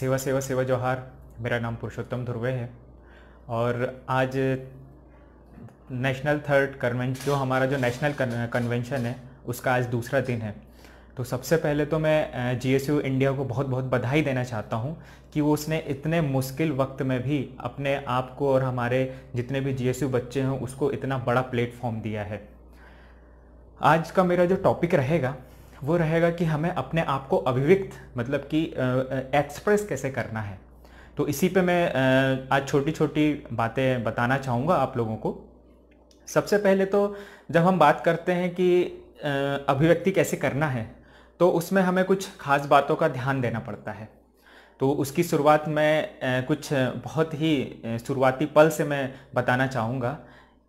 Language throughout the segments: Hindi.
सेवा सेवा सेवा जोहार मेरा नाम पुरुषोत्तम ध्रुवे है और आज नेशनल थर्ड कन्वेंशन जो हमारा जो नेशनल कन्वेंशन है उसका आज दूसरा दिन है तो सबसे पहले तो मैं जी इंडिया को बहुत बहुत बधाई देना चाहता हूँ कि वो उसने इतने मुश्किल वक्त में भी अपने आप को और हमारे जितने भी जी बच्चे हैं उसको इतना बड़ा प्लेटफॉर्म दिया है आज का मेरा जो टॉपिक रहेगा वो रहेगा कि हमें अपने आप को अभिव्यक्त मतलब कि एक्सप्रेस कैसे करना है तो इसी पे मैं आज छोटी छोटी बातें बताना चाहूँगा आप लोगों को सबसे पहले तो जब हम बात करते हैं कि अभिव्यक्ति कैसे करना है तो उसमें हमें कुछ खास बातों का ध्यान देना पड़ता है तो उसकी शुरुआत में कुछ बहुत ही शुरुआती पल से मैं बताना चाहूँगा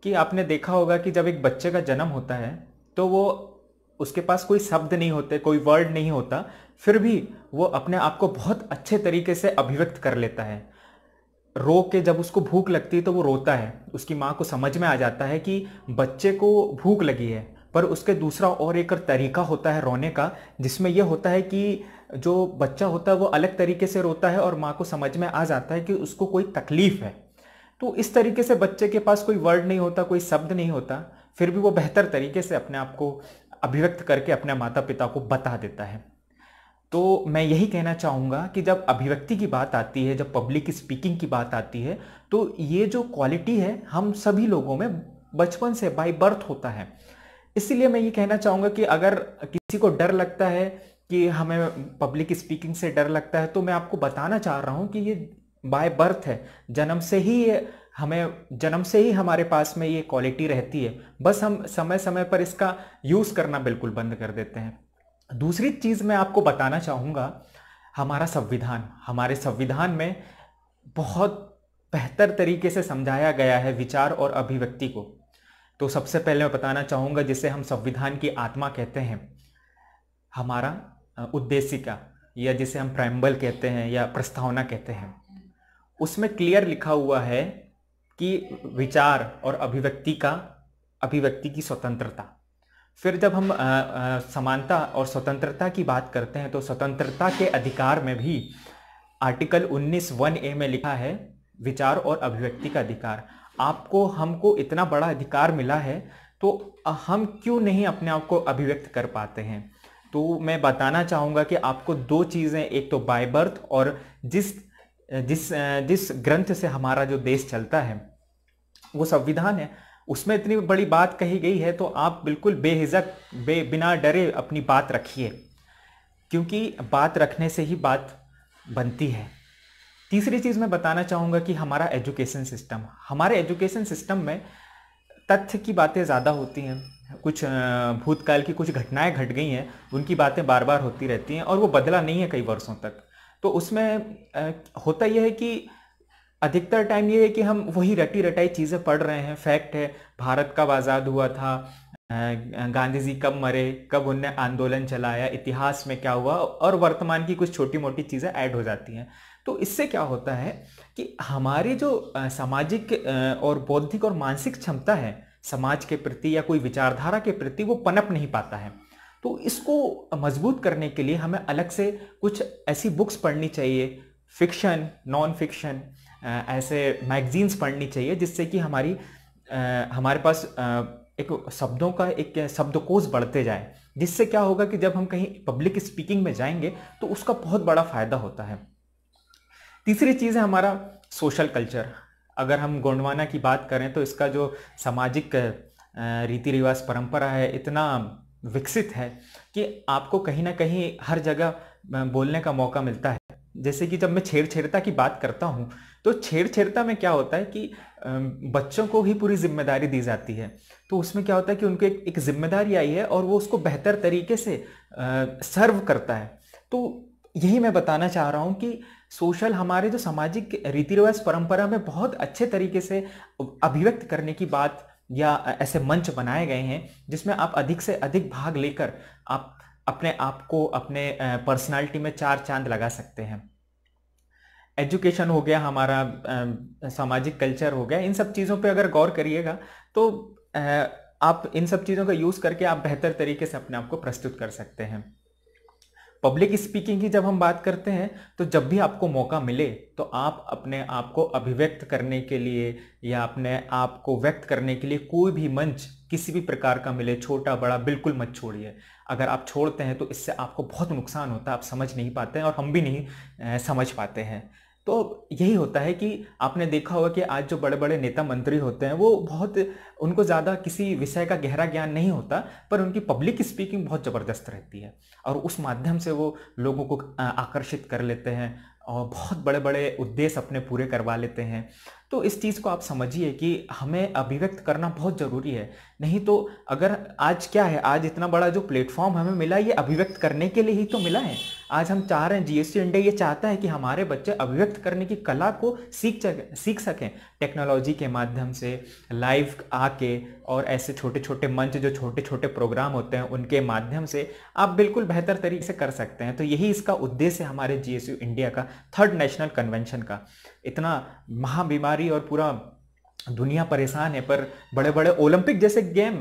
कि आपने देखा होगा कि जब एक बच्चे का जन्म होता है तो वो उसके पास कोई शब्द नहीं होते कोई वर्ड नहीं होता फिर भी वो अपने आप को बहुत अच्छे तरीके से अभिव्यक्त कर लेता है रो के जब उसको भूख लगती है तो वो रोता है उसकी माँ को समझ में आ जाता है कि बच्चे को भूख लगी है पर उसके दूसरा और एक तरीका होता है रोने का जिसमें यह होता है कि जो बच्चा होता है वो अलग तरीके से रोता है और माँ को समझ में आ जाता है कि उसको कोई तकलीफ़ है तो इस तरीके से बच्चे के पास कोई वर्ड नहीं होता कोई शब्द नहीं होता फिर भी वो बेहतर तरीके से अपने आप को अभिव्यक्त करके अपने माता पिता को बता देता है तो मैं यही कहना चाहूँगा कि जब अभिव्यक्ति की बात आती है जब पब्लिक स्पीकिंग की बात आती है तो ये जो क्वालिटी है हम सभी लोगों में बचपन से बाय बर्थ होता है इसीलिए मैं ये कहना चाहूँगा कि अगर किसी को डर लगता है कि हमें पब्लिक स्पीकिंग से डर लगता है तो मैं आपको बताना चाह रहा हूँ कि ये बाय बर्थ है जन्म से ही ये हमें जन्म से ही हमारे पास में ये क्वालिटी रहती है बस हम समय समय पर इसका यूज़ करना बिल्कुल बंद कर देते हैं दूसरी चीज़ मैं आपको बताना चाहूँगा हमारा संविधान हमारे संविधान में बहुत बेहतर तरीके से समझाया गया है विचार और अभिव्यक्ति को तो सबसे पहले मैं बताना चाहूँगा जिसे हम संविधान की आत्मा कहते हैं हमारा उद्देशिका या जिसे हम प्रैम्बल कहते हैं या प्रस्तावना कहते हैं उसमें क्लियर लिखा हुआ है कि विचार और अभिव्यक्ति का अभिव्यक्ति की स्वतंत्रता फिर जब हम आ, आ, समानता और स्वतंत्रता की बात करते हैं तो स्वतंत्रता के अधिकार में भी आर्टिकल उन्नीस वन ए में लिखा है विचार और अभिव्यक्ति का अधिकार आपको हमको इतना बड़ा अधिकार मिला है तो हम क्यों नहीं अपने आप को अभिव्यक्त कर पाते हैं तो मैं बताना चाहूँगा कि आपको दो चीज़ें एक तो बाय बर्थ और जिस जिस जिस ग्रंथ से हमारा जो देश चलता है वो संविधान है उसमें इतनी बड़ी बात कही गई है तो आप बिल्कुल बेहिजक बे बिना डरे अपनी बात रखिए क्योंकि बात रखने से ही बात बनती है तीसरी चीज़ मैं बताना चाहूँगा कि हमारा एजुकेशन सिस्टम हमारे एजुकेशन सिस्टम में तथ्य की बातें ज़्यादा होती हैं कुछ भूतकाल की कुछ घटनाएं घट गई हैं उनकी बातें बार बार होती रहती हैं और वो बदला नहीं है कई वर्षों तक तो उसमें होता यह है कि अधिकतर टाइम ये है कि हम वही रटी रटाई चीज़ें पढ़ रहे हैं फैक्ट है भारत कब आज़ाद हुआ था गांधी जी कब मरे कब उनने आंदोलन चलाया इतिहास में क्या हुआ और वर्तमान की कुछ छोटी मोटी चीज़ें ऐड हो जाती हैं तो इससे क्या होता है कि हमारी जो सामाजिक और बौद्धिक और मानसिक क्षमता है समाज के प्रति या कोई विचारधारा के प्रति वो पनप नहीं पाता है तो इसको मजबूत करने के लिए हमें अलग से कुछ ऐसी बुक्स पढ़नी चाहिए फिक्शन नॉन फिक्शन ऐसे मैगजीन्स पढ़नी चाहिए जिससे कि हमारी आ, हमारे पास आ, एक शब्दों का एक शब्दकोश बढ़ते जाए जिससे क्या होगा कि जब हम कहीं पब्लिक स्पीकिंग में जाएंगे तो उसका बहुत बड़ा फ़ायदा होता है तीसरी चीज़ है हमारा सोशल कल्चर अगर हम गोंडवाना की बात करें तो इसका जो सामाजिक रीति रिवाज परंपरा है इतना विकसित है कि आपको कहीं ना कहीं हर जगह बोलने का मौका मिलता है जैसे कि जब मैं छेड़छेड़ता की बात करता हूँ तो छेड़छेड़ता में क्या होता है कि बच्चों को ही पूरी जिम्मेदारी दी जाती है तो उसमें क्या होता है कि उनको एक, एक जिम्मेदारी आई है और वो उसको बेहतर तरीके से सर्व करता है तो यही मैं बताना चाह रहा हूँ कि सोशल हमारे जो सामाजिक रीति रिवाज परंपरा में बहुत अच्छे तरीके से अभिव्यक्त करने की बात या ऐसे मंच बनाए गए हैं जिसमें आप अधिक से अधिक भाग लेकर आप अपने आप को अपने पर्सनालिटी में चार चांद लगा सकते हैं एजुकेशन हो गया हमारा सामाजिक कल्चर हो गया इन सब चीज़ों पे अगर गौर करिएगा तो आप इन सब चीज़ों का यूज़ करके आप बेहतर तरीके से अपने आप को प्रस्तुत कर सकते हैं पब्लिक स्पीकिंग की जब हम बात करते हैं तो जब भी आपको मौका मिले तो आप अपने आप को अभिव्यक्त करने के लिए या अपने आप को व्यक्त करने के लिए कोई भी मंच किसी भी प्रकार का मिले छोटा बड़ा बिल्कुल मत छोड़िए अगर आप छोड़ते हैं तो इससे आपको बहुत नुकसान होता है आप समझ नहीं पाते हैं और हम भी नहीं समझ पाते हैं तो यही होता है कि आपने देखा होगा कि आज जो बड़े बड़े नेता मंत्री होते हैं वो बहुत उनको ज़्यादा किसी विषय का गहरा ज्ञान नहीं होता पर उनकी पब्लिक स्पीकिंग बहुत ज़बरदस्त रहती है और उस माध्यम से वो लोगों को आकर्षित कर लेते हैं और बहुत बड़े बड़े उद्देश्य अपने पूरे करवा लेते हैं तो इस चीज़ को आप समझिए कि हमें अभिव्यक्त करना बहुत ज़रूरी है नहीं तो अगर आज क्या है आज इतना बड़ा जो प्लेटफॉर्म हमें मिला ये अभिव्यक्त करने के लिए ही तो मिला है आज हम चाह रहे हैं जीएसटी इंडिया ये चाहता है कि हमारे बच्चे अभिव्यक्त करने की कला को सीख सीख सकें टेक्नोलॉजी के माध्यम से लाइव आके और ऐसे छोटे छोटे मंच जो छोटे छोटे प्रोग्राम होते हैं उनके माध्यम से आप बिल्कुल बेहतर तरीके से कर सकते हैं तो यही इसका उद्देश्य हमारे जी इंडिया का थर्ड नेशनल कन्वेंशन का इतना महाबीमारी और पूरा दुनिया परेशान है पर बड़े बड़े ओलंपिक जैसे गेम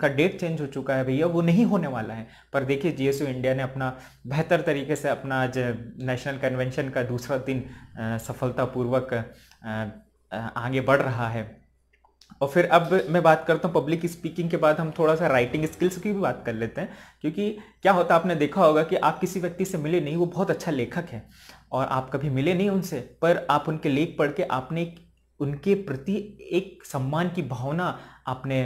का डेट चेंज हो चुका है भैया वो नहीं होने वाला है पर देखिए जीएसयू इंडिया ने अपना बेहतर तरीके से अपना आज नेशनल कन्वेंशन का दूसरा दिन सफलतापूर्वक आगे बढ़ रहा है और फिर अब मैं बात करता हूँ पब्लिक स्पीकिंग के बाद हम थोड़ा सा राइटिंग स्किल्स की भी बात कर लेते हैं क्योंकि क्या होता है आपने देखा होगा कि आप किसी व्यक्ति से मिले नहीं वो बहुत अच्छा लेखक है और आप कभी मिले नहीं उनसे पर आप उनके लेख पढ़ के आपने उनके प्रति एक सम्मान की भावना आपने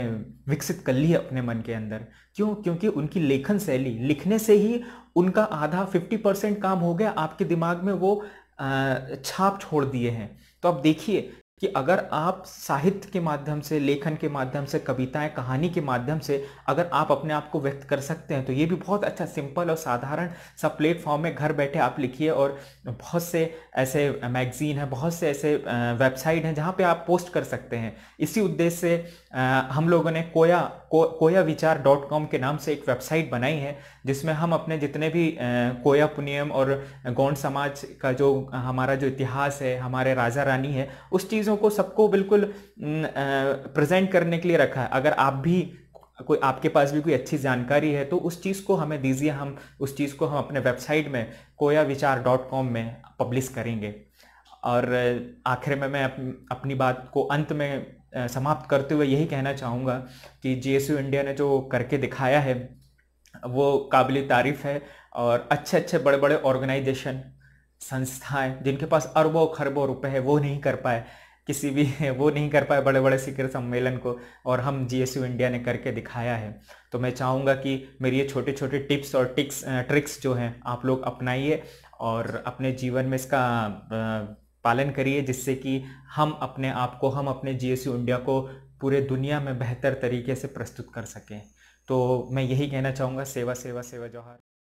विकसित कर ली है अपने मन के अंदर क्यों क्योंकि उनकी लेखन शैली लिखने से ही उनका आधा 50 परसेंट काम हो गया आपके दिमाग में वो छाप छोड़ दिए हैं तो आप देखिए कि अगर आप साहित्य के माध्यम से लेखन के माध्यम से कविताएं कहानी के माध्यम से अगर आप अपने आप को व्यक्त कर सकते हैं तो ये भी बहुत अच्छा सिंपल और साधारण सा प्लेटफॉर्म में घर बैठे आप लिखिए और बहुत से ऐसे मैगज़ीन हैं बहुत से ऐसे वेबसाइट हैं जहाँ पे आप पोस्ट कर सकते हैं इसी उद्देश्य से हम लोगों ने कोया कोया विचार डॉट कॉम के नाम से एक वेबसाइट बनाई है जिसमें हम अपने जितने भी कोया पुनियम और गौंड समाज का जो हमारा जो इतिहास है हमारे राजा रानी है उस चीज़ों को सबको बिल्कुल प्रेजेंट करने के लिए रखा है अगर आप भी कोई आपके पास भी कोई अच्छी जानकारी है तो उस चीज़ को हमें दीजिए हम उस चीज़ को हम अपने वेबसाइट में कोया विचार डॉट कॉम में पब्लिश करेंगे और आखिर में मैं अपनी बात को अंत में समाप्त करते हुए यही कहना चाहूँगा कि जे इंडिया ने जो करके दिखाया है वो काबिल तारीफ़ है और अच्छे अच्छे बड़े बड़े ऑर्गेनाइजेशन संस्थाएं जिनके पास अरबों खरबों रुपए है वो नहीं कर पाए किसी भी वो नहीं कर पाए बड़े बड़े शिखर सम्मेलन को और हम जी इंडिया ने करके दिखाया है तो मैं चाहूँगा कि मेरी ये छोटे छोटे टिप्स और टिक्स ट्रिक्स जो हैं आप लोग अपनाइए और अपने जीवन में इसका पालन करिए जिससे कि हम अपने आप को हम अपने जी इंडिया को पूरे दुनिया में बेहतर तरीके से प्रस्तुत कर सकें तो मैं यही कहना चाहूँगा सेवा सेवा सेवा जौहर